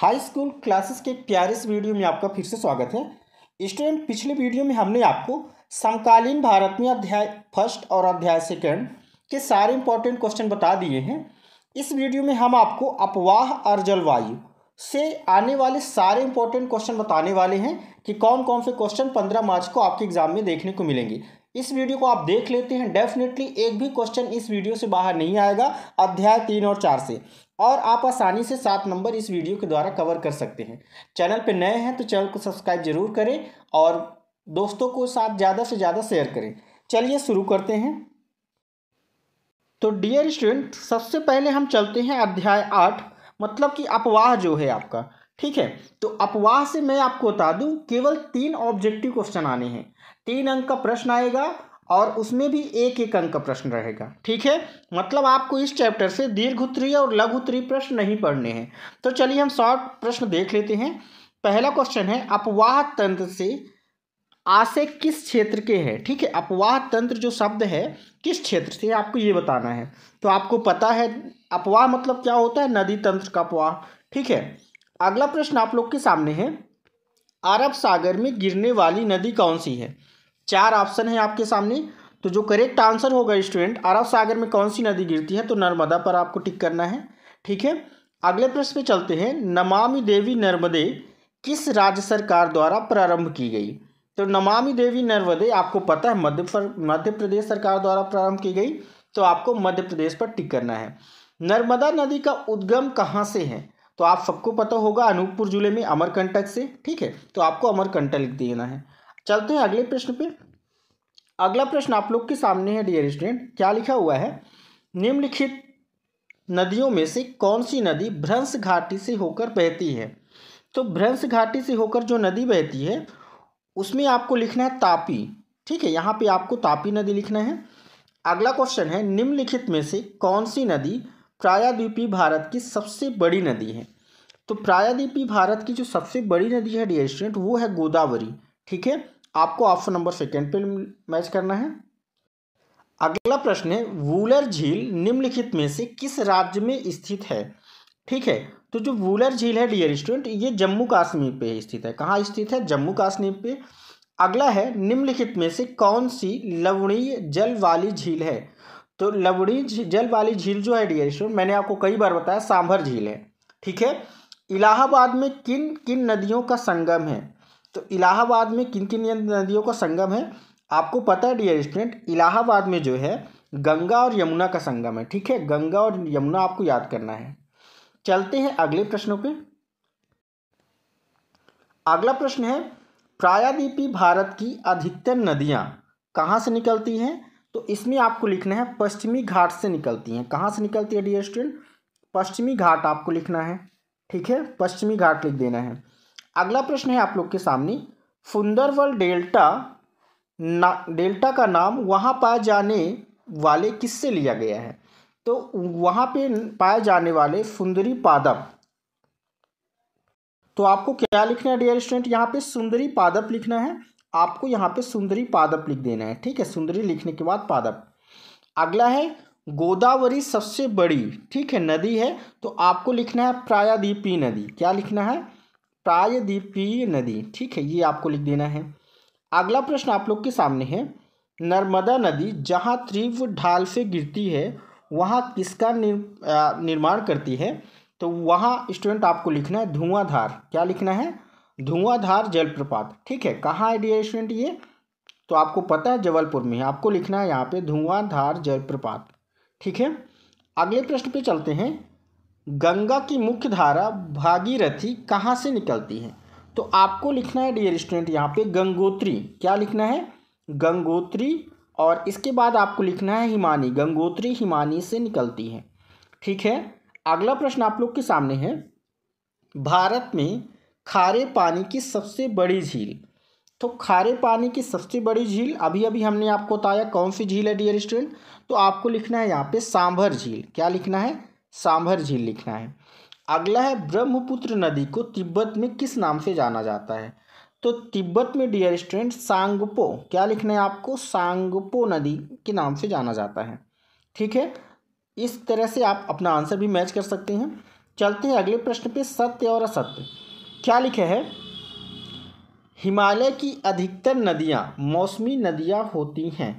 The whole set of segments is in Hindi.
हाई स्कूल क्लासेस के प्यारे वीडियो में आपका फिर से स्वागत है स्टूडेंट पिछले वीडियो में हमने आपको समकालीन भारत में अध्याय फर्स्ट और अध्याय सेकेंड के सारे इंपॉर्टेंट क्वेश्चन बता दिए हैं इस वीडियो में हम आपको अपवाह और जलवायु से आने वाले सारे इंपॉर्टेंट क्वेश्चन बताने वाले हैं कि कौन कौन से क्वेश्चन पंद्रह मार्च को आपके एग्जाम में देखने को मिलेंगे इस वीडियो को आप देख लेते हैं डेफिनेटली एक भी क्वेश्चन इस वीडियो से बाहर नहीं आएगा अध्याय तीन और चार से और आप आसानी से सात नंबर इस वीडियो के द्वारा कवर कर सकते हैं चैनल पर नए हैं तो चैनल को सब्सक्राइब जरूर करें और दोस्तों को साथ ज़्यादा से ज़्यादा शेयर करें चलिए शुरू करते हैं तो डियर स्टूडेंट सबसे पहले हम चलते हैं अध्याय आठ मतलब कि अपवाह जो है आपका ठीक है तो अपवाह से मैं आपको बता दूं केवल तीन ऑब्जेक्टिव क्वेश्चन आने हैं तीन अंक का प्रश्न आएगा और उसमें भी एक एक अंक का प्रश्न रहेगा ठीक है मतलब आपको इस चैप्टर से दीर्घ उत्तरीय और लघु उत्तरीय प्रश्न नहीं पढ़ने हैं तो चलिए हम शॉर्ट प्रश्न देख लेते हैं पहला क्वेश्चन है अपवाह तंत्र से आशय किस क्षेत्र के हैं ठीक है अपवाह तंत्र जो शब्द है किस क्षेत्र से आपको ये बताना है तो आपको पता है अपवाह मतलब क्या होता है नदी तंत्र का अपवाह ठीक है अगला प्रश्न आप लोग के सामने है अरब सागर में गिरने वाली नदी कौन सी है चार ऑप्शन है आपके सामने तो जो करेक्ट आंसर होगा स्टूडेंट अरब सागर में कौन सी नदी गिरती है तो नर्मदा पर आपको टिक करना है ठीक है अगले प्रश्न पे चलते हैं नमामि देवी नर्मदे किस राज्य सरकार द्वारा प्रारंभ की गई तो नमामि देवी नर्मदे आपको पता है मध्य पर मध्य प्रदेश सरकार द्वारा प्रारंभ की गई तो आपको मध्य प्रदेश पर टिक करना है नर्मदा नदी का उद्गम कहाँ से है तो आप सबको पता होगा अनूपपुर जिले में अमरकंटक से ठीक है तो आपको अमरकंटक लिख देना है चलते हैं अगले प्रश्न पे अगला प्रश्न आप लोग के सामने है डियर स्टूडेंट क्या लिखा हुआ है निम्नलिखित नदियों में से कौन सी नदी भ्रंश घाटी से होकर बहती है तो भ्रंश घाटी से होकर जो नदी बहती है उसमें आपको लिखना है तापी ठीक है यहाँ पे आपको तापी नदी लिखना है अगला क्वेश्चन है निम्नलिखित में से कौन सी नदी प्रायाद्वीपी भारत की सबसे बड़ी नदी है तो प्रायाद्वीपी भारत की जो सबसे बड़ी नदी है डियर स्टूडेंट वो है गोदावरी ठीक है आपको ऑप्शन नंबर सेकेंड पे मैच करना है अगला प्रश्न है वूलर झील निम्नलिखित में से किस राज्य में स्थित है ठीक है तो जो वूलर झील है डियर स्टूडेंट ये जम्मू कश्मीर पे स्थित है कहाँ स्थित है जम्मू कश्मीर पे अगला है निम्नलिखित में से कौन सी लवणीय जल वाली झील है तो लवणीय जल वाली झील जो है डियर स्टूडेंट मैंने आपको कई बार बताया सांभर झील है ठीक है इलाहाबाद में किन किन नदियों का संगम है तो इलाहाबाद में किन किन नदियों का संगम है आपको पता है डियर स्टूडेंट इलाहाबाद में जो है गंगा और यमुना का संगम है ठीक है गंगा और यमुना आपको याद करना है चलते हैं अगले प्रश्नों पे अगला प्रश्न है प्रायाद्वीपी भारत की अधिकतर नदियाँ कहाँ से निकलती हैं तो इसमें आपको लिखना है पश्चिमी घाट से निकलती हैं कहाँ से निकलती है डियर स्टूडेंट पश्चिमी घाट आपको लिखना है ठीक है पश्चिमी घाट लिख देना है अगला प्रश्न है आप लोग के सामने सुंदरवल डेल्टा ना डेल्टा का नाम वहाँ पाए जाने वाले किससे लिया गया है तो वहाँ पे पाए जाने वाले सुंदरी पादप तो आपको क्या लिखना है डियर स्टूडेंट यहाँ पे सुंदरी पादप लिखना है आपको यहाँ पे सुंदरी पादप लिख देना है ठीक है सुंदरी लिखने के बाद पादप अगला है गोदावरी सबसे बड़ी ठीक है नदी है तो आपको लिखना है प्रायादीपी नदी क्या लिखना है प्रायद्वीपीय नदी ठीक है ये आपको लिख देना है अगला प्रश्न आप लोग के सामने है नर्मदा नदी जहाँ तीव्र ढाल से गिरती है वहाँ किसका निर, निर्माण करती है तो वहाँ स्टूडेंट आपको लिखना है धुआंधार क्या लिखना है धुआंधार जलप्रपात ठीक है कहाँ है डियर स्टूडेंट ये तो आपको पता है जबलपुर में है आपको लिखना है यहाँ पे धुआंधार जलप्रपात ठीक है अगले प्रश्न पे चलते हैं गंगा की मुख्य धारा भागीरथी कहाँ से निकलती है तो आपको लिखना है डियर स्टूडेंट यहाँ पे गंगोत्री क्या लिखना है गंगोत्री और इसके बाद आपको लिखना है हिमानी गंगोत्री हिमानी से निकलती है ठीक है अगला प्रश्न आप लोग के सामने है भारत में खारे पानी की सबसे बड़ी झील तो खारे पानी की सबसे बड़ी झील अभी अभी हमने आपको बताया कौन सी झील है डियर स्टूडेंट तो आपको लिखना है यहाँ पे सांभर झील क्या लिखना है सांभर झील लिखना है अगला है ब्रह्मपुत्र नदी को तिब्बत में किस नाम से जाना जाता है तो तिब्बत में डियर स्टूडेंट सांगपो क्या लिखना है आपको सांगपो नदी के नाम से जाना जाता है ठीक है इस तरह से आप अपना आंसर भी मैच कर सकते हैं चलते हैं अगले प्रश्न पे सत्य और असत्य क्या लिखे है हिमालय की अधिकतर नदियाँ मौसमी नदियाँ होती हैं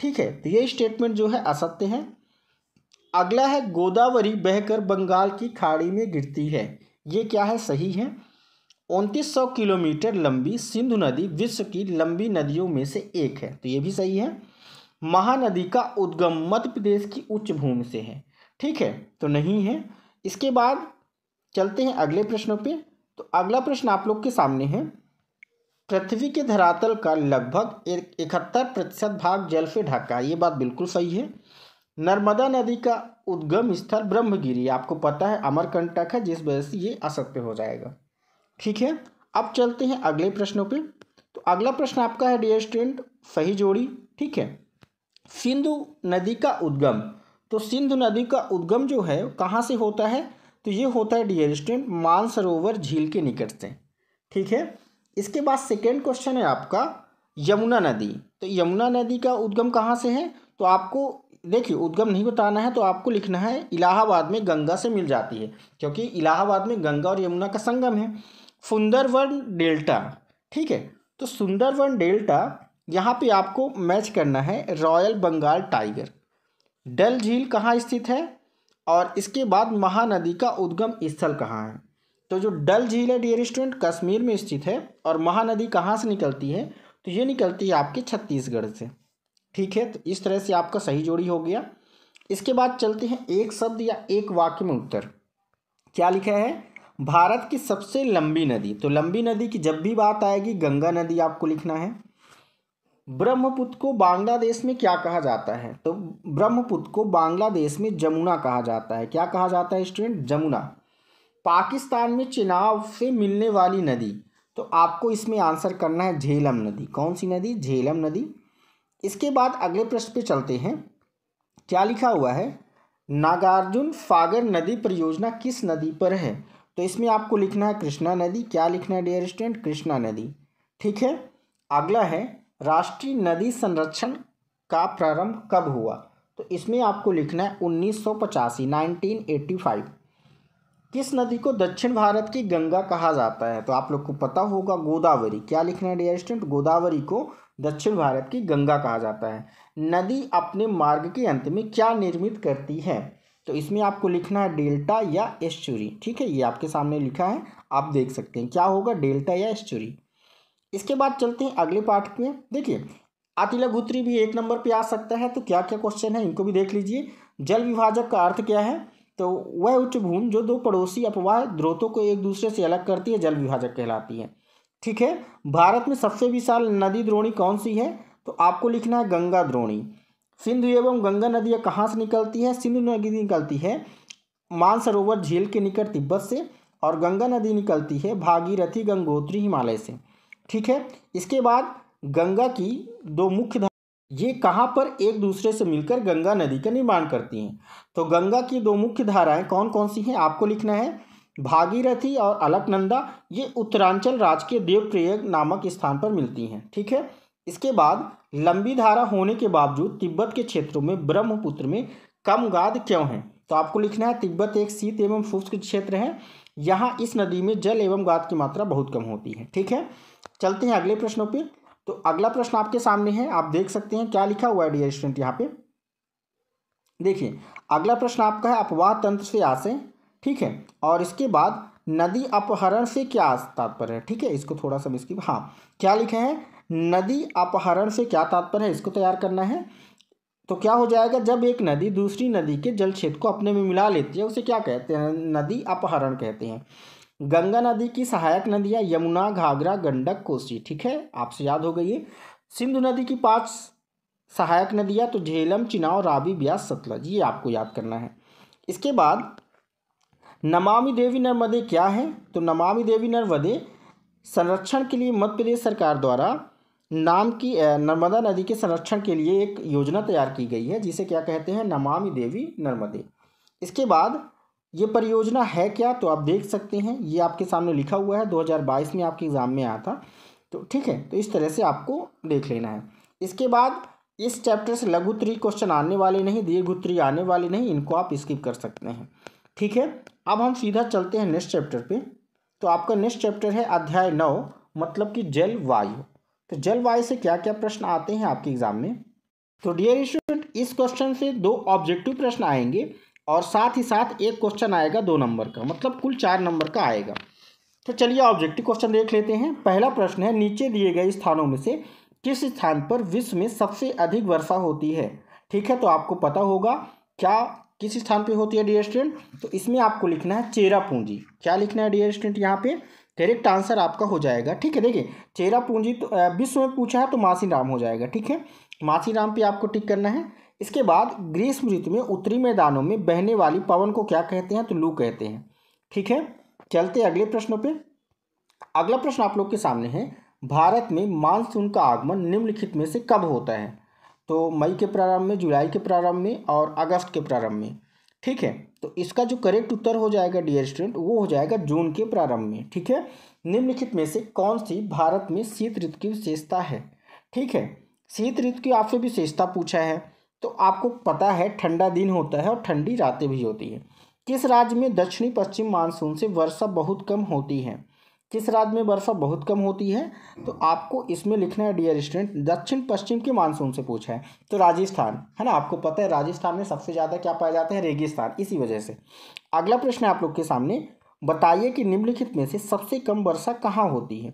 ठीक है तो ये स्टेटमेंट जो है असत्य है अगला है गोदावरी बहकर बंगाल की खाड़ी में गिरती है ये क्या है सही है उनतीस सौ किलोमीटर लंबी सिंधु नदी विश्व की लंबी नदियों में से एक है तो ये भी सही है महानदी का उद्गम मध्य प्रदेश की उच्च भूमि से है ठीक है तो नहीं है इसके बाद चलते हैं अगले प्रश्नों पे तो अगला प्रश्न आप लोग के सामने है पृथ्वी के धरातल का लगभग इकहत्तर प्रतिशत भाग जल से ढका ये बात बिल्कुल सही है नर्मदा नदी का उद्गम स्थल ब्रह्मगिरी आपको पता है अमरकंटक है जिस वजह से ये असत्य हो जाएगा ठीक है अब चलते हैं अगले प्रश्नों पे तो अगला प्रश्न आपका है डियर स्टूडेंट सही जोड़ी ठीक है सिंधु नदी का उद्गम तो सिंधु नदी का उद्गम जो है कहाँ से होता है तो ये होता है डियर स्टूडेंट मानसरोवर झील के निकट से ठीक है इसके बाद सेकेंड क्वेश्चन है आपका यमुना नदी तो यमुना नदी का उद्गम कहाँ से है तो आपको देखिए उद्गम नहीं बताना है तो आपको लिखना है इलाहाबाद में गंगा से मिल जाती है क्योंकि इलाहाबाद में गंगा और यमुना का संगम है सुंदरवन डेल्टा ठीक है तो सुंदरवन डेल्टा यहाँ पे आपको मैच करना है रॉयल बंगाल टाइगर डल झील कहाँ स्थित है और इसके बाद महानदी का उद्गम स्थल कहाँ है तो जो डल झील है डियर स्टूडेंट कश्मीर में स्थित है और महानदी कहाँ से निकलती है तो ये निकलती है आपके छत्तीसगढ़ से ठीक है तो इस तरह से आपका सही जोड़ी हो गया इसके बाद चलते हैं एक शब्द या एक वाक्य में उत्तर क्या लिखा है भारत की सबसे लंबी नदी तो लंबी नदी की जब भी बात आएगी गंगा नदी आपको लिखना है ब्रह्मपुत्र को बांग्लादेश में क्या कहा जाता है तो ब्रह्मपुत्र को बांग्लादेश में जमुना कहा जाता है क्या कहा जाता है स्टूडेंट जमुना पाकिस्तान में चिनाव से मिलने वाली नदी तो आपको इसमें आंसर करना है झेलम नदी कौन सी नदी झेलम नदी इसके बाद अगले प्रश्न पे चलते हैं क्या लिखा हुआ है नागार्जुन फागर नदी परियोजना किस नदी पर है तो इसमें आपको लिखना है कृष्णा नदी क्या लिखना है डियर स्टूडेंट कृष्णा नदी ठीक है अगला है राष्ट्रीय नदी संरक्षण का प्रारंभ कब हुआ तो इसमें आपको लिखना है उन्नीस सौ पचासी नाइनटीन एट्टी फाइव किस नदी को दक्षिण भारत की गंगा कहा जाता है तो आप लोग को पता होगा गोदावरी क्या लिखना है डियर स्टूडेंट गोदावरी को दक्षिण भारत की गंगा कहा जाता है नदी अपने मार्ग के अंत में क्या निर्मित करती है तो इसमें आपको लिखना है डेल्टा या एश्चुरी ठीक है ये आपके सामने लिखा है आप देख सकते हैं क्या होगा डेल्टा या एश्चुरी इसके बाद चलते हैं अगले पार्ट में देखिए अतिलघुत्री भी एक नंबर पे आ सकता है तो क्या क्या क्वेश्चन है इनको भी देख लीजिए जल विभाजक का अर्थ क्या है तो वह उच्च भूमि जो दो पड़ोसी अपवाह द्रोतों को एक दूसरे से अलग करती है जल विभाजक कहलाती है ठीक है भारत में सबसे विशाल नदी द्रोणी कौन सी है तो आपको लिखना है गंगा द्रोणी सिंधु एवं गंगा नदियाँ कहाँ से निकलती है सिंधु नदी निकलती है मानसरोवर झील के निकट तिब्बत से और गंगा नदी निकलती है भागीरथी गंगोत्री हिमालय से ठीक है इसके बाद गंगा की दो मुख्य धारा ये कहाँ पर एक दूसरे से मिलकर गंगा नदी का निर्माण करती हैं तो गंगा की दो मुख्य धाराएं कौन कौन सी हैं आपको लिखना है भागीरथी और अलकनंदा ये उत्तरांचल राज के देवप्रयाग नामक स्थान पर मिलती हैं ठीक है इसके बाद लंबी धारा होने के बावजूद तिब्बत के क्षेत्रों में ब्रह्मपुत्र में कम गाद क्यों है तो आपको लिखना है तिब्बत एक शीत एवं शुष्क क्षेत्र है यहाँ इस नदी में जल एवं गाद की मात्रा बहुत कम होती है ठीक है चलते हैं अगले प्रश्नों पर तो अगला प्रश्न आपके सामने है आप देख सकते हैं क्या लिखा हुआ है डी स्टूडेंट यहाँ पे देखिए अगला प्रश्न आपका है अपवाह तंत्र से आशय ठीक है और इसके बाद नदी अपहरण से क्या तात्पर्य है ठीक है इसको थोड़ा सा इसकी हाँ क्या लिखे हैं नदी अपहरण से क्या तात्पर्य है इसको तैयार करना है तो क्या हो जाएगा जब एक नदी दूसरी नदी के जल क्षेत्र को अपने में मिला लेती है उसे क्या कहते हैं नदी अपहरण कहते हैं गंगा नदी की सहायक नदियाँ यमुना घाघरा गंडक कोसी ठीक है आपसे याद हो गई है सिंधु नदी की पांच सहायक नदियाँ तो झेलम चिनाव रावी ब्यास सतलज ये आपको याद करना है इसके बाद नमामि देवी नर्मदे क्या है तो नमामि देवी नर्मदे संरक्षण के लिए मध्य प्रदेश सरकार द्वारा नाम की नर्मदा नदी के संरक्षण के लिए एक योजना तैयार की गई है जिसे क्या कहते हैं नमामि देवी नर्मदे इसके बाद ये परियोजना है क्या तो आप देख सकते हैं ये आपके सामने लिखा हुआ है 2022 में आपके एग्ज़ाम में आया था तो ठीक है तो इस तरह से आपको देख लेना है इसके बाद इस चैप्टर से लघु उत्तरी क्वेश्चन आने वाले नहीं दीर्घ उत्तरी आने वाले नहीं इनको आप स्किप कर सकते हैं ठीक है अब हम सीधा चलते हैं नेक्स्ट चैप्टर पे तो आपका नेक्स्ट चैप्टर है अध्याय नौ मतलब कि जल वायु तो जल वायु से क्या क्या प्रश्न आते हैं आपके एग्जाम में तो डियर स्टूडेंट इस क्वेश्चन से दो ऑब्जेक्टिव प्रश्न आएंगे और साथ ही साथ एक क्वेश्चन आएगा दो नंबर का मतलब कुल चार नंबर का आएगा तो चलिए ऑब्जेक्टिव क्वेश्चन देख लेते हैं पहला प्रश्न है नीचे दिए गए स्थानों में से किस स्थान पर विश्व में सबसे अधिक वर्षा होती है ठीक है तो आपको पता होगा क्या किस स्थान पे होती है डियर स्टूडेंट तो इसमें आपको लिखना है चेरा पूंजी क्या लिखना है डियर स्टूडेंट यहाँ पे करेक्ट आंसर आपका हो जाएगा ठीक है देखिए चेरा पूंजी तो विश्व में पूछा है तो मासी राम हो जाएगा ठीक है मासी राम पे आपको टिक करना है इसके बाद ग्रीष्म ऋतु में उत्तरी मैदानों में बहने वाली पवन को क्या कहते हैं तो लू कहते हैं ठीक है चलते अगले प्रश्नों पर अगला प्रश्न आप लोग के सामने है भारत में मानसून का आगमन निम्नलिखित में से कब होता है तो मई के प्रारंभ में जुलाई के प्रारंभ में और अगस्त के प्रारंभ में ठीक है तो इसका जो करेक्ट उत्तर हो जाएगा डियर स्टूडेंट वो हो जाएगा जून के प्रारंभ में ठीक है निम्नलिखित में से कौन सी भारत में शीत ऋतु की विशेषता है ठीक है शीत ऋतु की आपसे विशेषता पूछा है तो आपको पता है ठंडा दिन होता है और ठंडी रातें भी होती हैं किस राज्य में दक्षिणी पश्चिम मानसून से वर्षा बहुत कम होती है किस राज्य में वर्षा बहुत कम होती है तो आपको इसमें लिखना है डियर स्टूडेंट दक्षिण पश्चिम के मानसून से पूछा है तो राजस्थान है ना आपको पता है राजस्थान में सबसे ज़्यादा क्या पाए जाते हैं रेगिस्तान इसी वजह से अगला प्रश्न है आप लोग के सामने बताइए कि निम्नलिखित में से सबसे कम वर्षा कहाँ होती है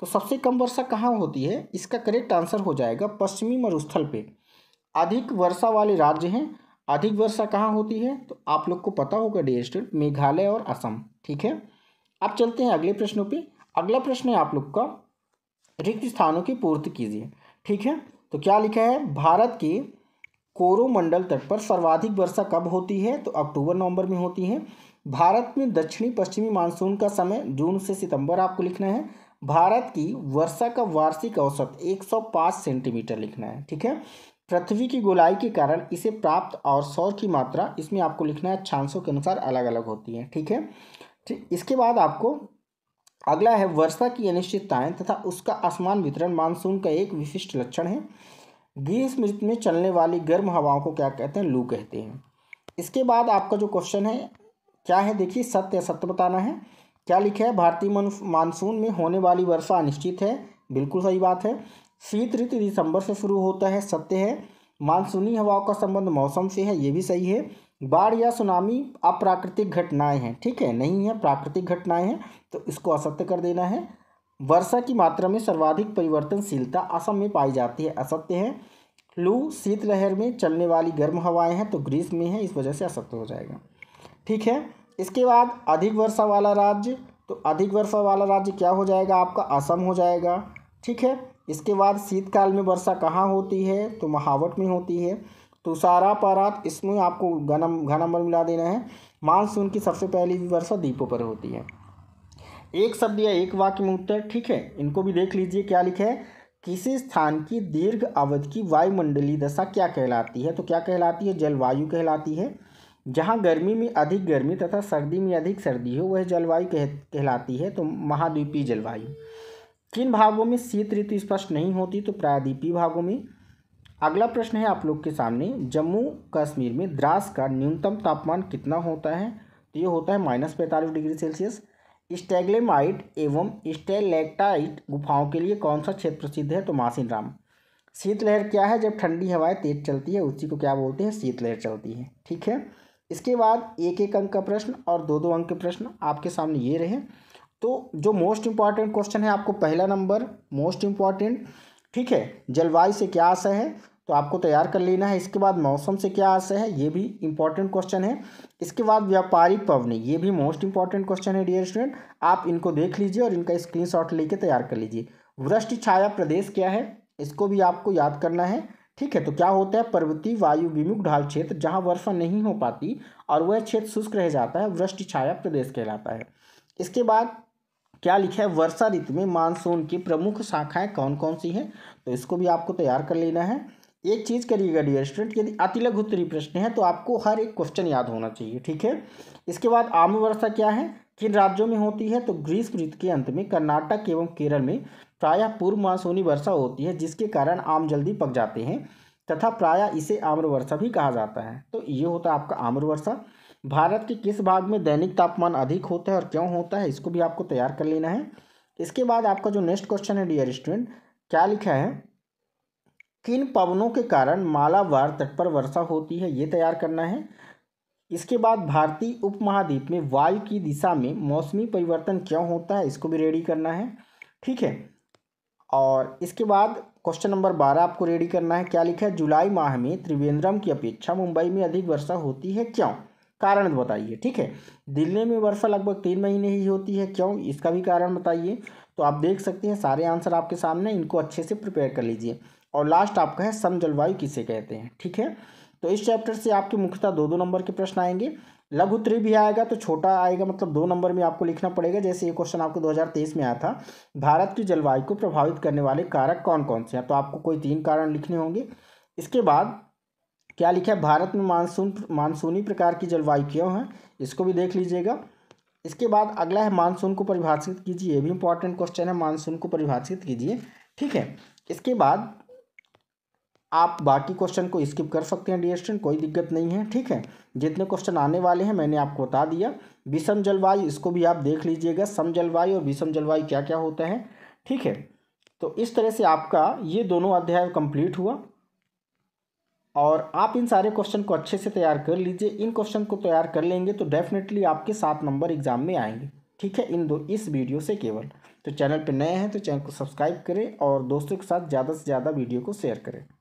तो सबसे कम वर्षा कहाँ होती है इसका करेक्ट आंसर हो जाएगा पश्चिमी मरुस्थल पर अधिक वर्षा वाले राज्य हैं अधिक वर्षा कहाँ होती है तो आप लोग को पता होगा डियर स्टूडेंट मेघालय और असम ठीक है अब चलते हैं अगले प्रश्नों पे अगला प्रश्न है आप लोग का रिक्त स्थानों की पूर्ति कीजिए ठीक है तो क्या लिखा है भारत के कोरोमंडल तट पर सर्वाधिक वर्षा कब होती है तो अक्टूबर नवंबर में होती है भारत में दक्षिणी पश्चिमी मानसून का समय जून से सितंबर आपको लिखना है भारत की वर्षा का वार्षिक औसत 105 सेंटीमीटर लिखना है ठीक है पृथ्वी की गोलाई के कारण इसे प्राप्त और सौर की मात्रा इसमें आपको लिखना है छांसों के अनुसार अलग अलग होती है ठीक है ठीक इसके बाद आपको अगला है वर्षा की अनिश्चितताएं तथा उसका आसमान वितरण मानसून का एक विशिष्ट लक्षण है ग्रीष्म ऋतु में चलने वाली गर्म हवाओं को क्या कहते हैं लू कहते हैं इसके बाद आपका जो क्वेश्चन है क्या है देखिए सत्य सत्य बताना है क्या लिखा है भारतीय मानसून में होने वाली वर्षा अनिश्चित है बिल्कुल सही बात है शीत ऋतु दिसंबर से शुरू होता है सत्य है मानसूनी हवाओं का संबंध मौसम से है ये भी सही है बाढ़ या सुनामी अप्राकृतिक घटनाएं हैं ठीक है नहीं है प्राकृतिक घटनाएं हैं तो इसको असत्य कर देना है वर्षा की मात्रा में सर्वाधिक परिवर्तनशीलता असम में पाई जाती है असत्य है लू शीतलहर में चलने वाली गर्म हवाएं हैं तो ग्रीस में है इस वजह से असत्य हो जाएगा ठीक है इसके बाद अधिक वर्षा वाला राज्य तो अधिक वर्षा वाला राज्य क्या हो जाएगा आपका असम हो जाएगा ठीक है इसके बाद शीतकाल में वर्षा कहाँ होती है तो महावट में होती है तो सारा पारात इसमें आपको घनम घन पर मिला देना है मानसून की सबसे पहली भी वर्षा दीपों पर होती है एक शब्द या एक वाक्य में उत्तर ठीक है इनको भी देख लीजिए क्या लिखे है किसी स्थान की दीर्घ अवधि की वायुमंडलीय दशा क्या कहलाती है तो क्या कहलाती है जलवायु कहलाती है जहाँ गर्मी में अधिक गर्मी तथा सर्दी में अधिक सर्दी हो वह जलवायु कह कहलाती है तो महाद्वीपीय जलवायु किन भागों में शीत ऋतु स्पष्ट नहीं होती तो प्रायद्वीपीय भागों में अगला प्रश्न है आप लोग के सामने जम्मू कश्मीर में द्रास का न्यूनतम तापमान कितना होता है तो ये होता है माइनस पैंतालीस डिग्री सेल्सियस स्टेग्लेमाइट एवं स्टेलेक्टाइट गुफाओं के लिए कौन सा क्षेत्र प्रसिद्ध है तो मासिन राम शीतलहर क्या है जब ठंडी हवाएं तेज चलती है उसी को क्या बोलते हैं शीतलहर चलती है ठीक है इसके बाद एक एक अंक का प्रश्न और दो दो अंक के प्रश्न आपके सामने ये रहे तो जो मोस्ट इम्पॉर्टेंट क्वेश्चन है आपको पहला नंबर मोस्ट इम्पॉर्टेंट ठीक है जलवायु से क्या आशा है तो आपको तैयार कर लेना है इसके बाद मौसम से क्या आशय है ये भी इंपॉर्टेंट क्वेश्चन है इसके बाद व्यापारिक पवनी ये भी मोस्ट इंपॉर्टेंट क्वेश्चन है डियर स्टूडेंट आप इनको देख लीजिए और इनका शॉट लेके तैयार कर लीजिए वृष्टि छाया प्रदेश क्या है इसको भी आपको याद करना है ठीक है तो क्या होता है पर्वतीय वायु विमुख ढाल क्षेत्र जहाँ वर्षा नहीं हो पाती और वह क्षेत्र शुष्क रह जाता है वृष्टि छाया प्रदेश कहलाता है इसके बाद क्या लिखा है वर्षा ऋतु में मानसून की प्रमुख शाखाएं कौन कौन सी हैं तो इसको भी आपको तैयार कर लेना है एक चीज़ करिएगा डियर स्टूडेंट यदि अतिलघ उत्तरी प्रश्न है तो आपको हर एक क्वेश्चन याद होना चाहिए ठीक है इसके बाद आम वर्षा क्या है किन राज्यों में होती है तो ग्रीष्म ऋतु के अंत में कर्नाटक एवं केरल में प्रायः पूर्व मानसूनी वर्षा होती है जिसके कारण आम जल्दी पक जाते हैं तथा प्रायः इसे आम्र वर्षा भी कहा जाता है तो ये होता है आपका आम्र वर्षा भारत के किस भाग में दैनिक तापमान अधिक होता है और क्यों होता है इसको भी आपको तैयार कर लेना है इसके बाद आपका जो नेक्स्ट क्वेश्चन है डियर स्टूडेंट क्या लिखा है किन पवनों के कारण मालावार तट पर वर्षा होती है ये तैयार करना है इसके बाद भारतीय उपमहाद्वीप में वायु की दिशा में मौसमी परिवर्तन क्यों होता है इसको भी रेडी करना है ठीक है और इसके बाद क्वेश्चन नंबर बारह आपको रेडी करना है क्या लिखा है जुलाई माह में त्रिवेंद्रम की अपेक्षा मुंबई में अधिक वर्षा होती है क्यों कारण बताइए ठीक है दिल्ली में वर्षा लगभग तीन महीने ही होती है क्यों इसका भी कारण बताइए तो आप देख सकते हैं सारे आंसर आपके सामने इनको अच्छे से प्रिपेयर कर लीजिए और लास्ट आपका है सम जलवायु किसे कहते हैं ठीक है तो इस चैप्टर से आपके मुख्यतः दो दो नंबर के प्रश्न आएंगे लघु त्रि भी आएगा तो छोटा आएगा मतलब दो नंबर में आपको लिखना पड़ेगा जैसे ये क्वेश्चन आपको 2023 में आया था भारत की जलवायु को प्रभावित करने वाले कारक कौन कौन से हैं तो आपको कोई तीन कारण लिखने होंगे इसके बाद क्या लिखा है भारत में मानसून मानसूनी प्रकार की जलवायु क्यों है इसको भी देख लीजिएगा इसके बाद अगला है मानसून को परिभाषित कीजिए ये भी इंपॉर्टेंट क्वेश्चन है मानसून को परिभाषित कीजिए ठीक है इसके बाद आप बाकी क्वेश्चन को स्किप कर सकते हैं डी स्टूडेंट कोई दिक्कत नहीं है ठीक है जितने क्वेश्चन आने वाले हैं मैंने आपको बता दिया विषम जलवायु इसको भी आप देख लीजिएगा सम जलवायु और विषम जलवायु क्या क्या होता है ठीक है तो इस तरह से आपका ये दोनों अध्याय कंप्लीट हुआ और आप इन सारे क्वेश्चन को अच्छे से तैयार कर लीजिए इन क्वेश्चन को तैयार कर लेंगे तो डेफिनेटली आपके सात नंबर एग्जाम में आएंगे ठीक है इन दो इस वीडियो से केवल तो चैनल पर नए हैं तो चैनल को सब्सक्राइब करें और दोस्तों के साथ ज़्यादा से ज़्यादा वीडियो को शेयर करें